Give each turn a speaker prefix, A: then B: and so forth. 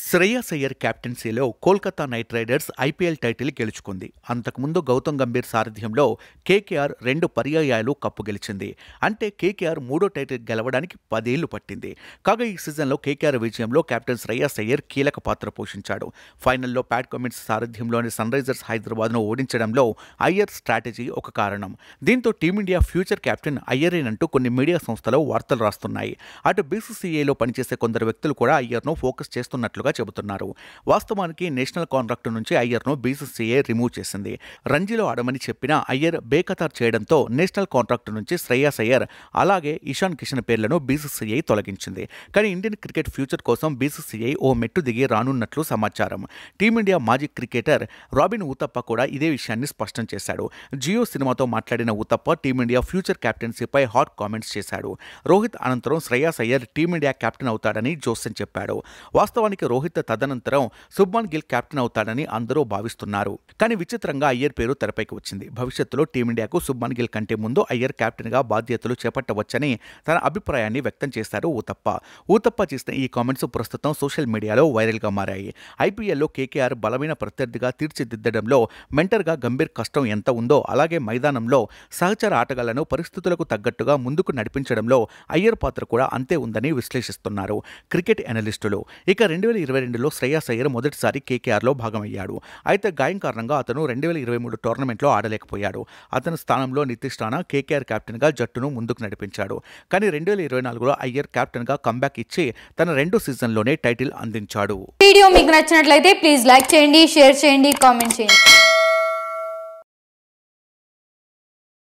A: శ్రేయస్ అయ్యర్ క్యాప్టెన్సీలో Kolkata Knight Riders IPL title గెలుచుకుంది అంతకుముందు గౌతమ్ గంభీర్ సారథ్యంలో కేకేఆర్ రెండు పర్యాయాలు కప్పు గెలిచింది అంటే కేకేఆర్ మూడో టైటిల్ గెలవడానికి పదేళ్లు పట్టింది కాగా ఈ సీజన్లో కేకేఆర్ విజయంలో కెప్టెన్ శ్రేయస్ అయ్యర్ కీలక పాత్ర పోషించాడు ఫైనల్లో ప్యాట్ కమిన్స్ సారథ్యంలోని సన్ రైజర్స్ హైదరాబాద్ను ఓడించడంలో అయ్యర్ స్ట్రాటజీ ఒక కారణం దీంతో టీమిండియా ఫ్యూచర్ కెప్టెన్ అయ్యరేనంటూ కొన్ని మీడియా సంస్థలు వార్తలు రాస్తున్నాయి అటు బీసీసీఏలో పనిచేసే కొందరు వ్యక్తులు కూడా అయ్యర్ను ఫోకస్ చేస్తున్నట్లు చేసినట్లుగా చెబుతున్నారు వాస్తవానికి నేషనల్ కాంట్రాక్ట్ నుంచి అయ్యర్ను బీసీసీఏ రిమూవ్ చేసింది రంజీలో ఆడమని చెప్పిన అయ్యర్ బేఖతార్ చేయడంతో నేషనల్ కాంట్రాక్ట్ నుంచి శ్రేయాస్ అయ్యర్ అలాగే ఇషాన్ కిషన్ పేర్లను బీసీసీఐ తొలగించింది కానీ ఇండియన్ క్రికెట్ ఫ్యూచర్ కోసం బీసీసీఐ ఓ మెట్టు దిగి రానున్నట్లు సమాచారం టీమిండియా మాజీ క్రికెటర్ రాబిన్ ఉతప్ప కూడా ఇదే విషయాన్ని స్పష్టం చేశాడు జియో సినిమాతో మాట్లాడిన ఉతప్ప టీమిండియా ఫ్యూచర్ కెప్టెన్సీపై హాట్ కామెంట్స్ చేశాడు రోహిత్ అనంతరం శ్రేయాస్ అయ్యర్ టీమిండియా కెప్టెన్ అవుతాడని జోసెన్ చెప్పాడు వాస్తవానికి ఇప్పటికే రోహిత్ తదనంతరం శుభ్మన్ గిల్ కెప్టెన్ అవుతాడని అందరూ భావిస్తున్నారు కానీ విచిత్రంగా అయ్యర్ పేరు తెరపైకి వచ్చింది భవిష్యత్తులో టీమిండియాకు శుభ్మన్ గిల్ కంటే ముందు అయ్యర్ కెప్టెన్ గా బాధ్యతలు చేపట్టవచ్చని తన అభిప్రాయాన్ని వ్యక్తం చేశారు ఊతప్ప ఊతప్ప చేసిన ఈ కామెంట్స్ ప్రస్తుతం సోషల్ మీడియాలో వైరల్ గా మారాయి ఐపీఎల్లో కేకేఆర్ బలమైన ప్రత్యర్థిగా తీర్చిదిద్దడంలో మెంటర్గా గంభీర్ కష్టం ఎంత ఉందో అలాగే మైదానంలో సహచర ఆటగాళ్లను పరిస్థితులకు తగ్గట్టుగా ముందుకు నడిపించడంలో అయ్యర్ పాత్ర కూడా అంతే ఉందని విశ్లేషిస్తున్నారు క్రికెట్ అనలిస్టులు ఇక రెండు వేల ఇరవై రెండులో శ్రేయా అయ్యర్ మొదటిసారి కేకేఆర్లో భాగమయ్యాడు అయితే గాయం కారణంగా అతను రెండు వేల ఇరవై మూడు టోర్నమెంట్లో ఆడలేకపోయాడు అతని స్థానంలో నితీష్ రాణా కేకేఆర్ కెప్టెన్గా జట్టును ముందుకు నడిపించాడు కానీ రెండు వేల ఇరవై నాలుగులో అయ్యర్ కెప్టెన్గా కంబ్యాక్ ఇచ్చి తన రెండు సీజన్లోనే టైటిల్ అందించాడు వీడియో మీకు నచ్చినట్లయితే ప్లీజ్ లైక్ చేయండి షేర్ చేయండి కామెంట్ చేయండి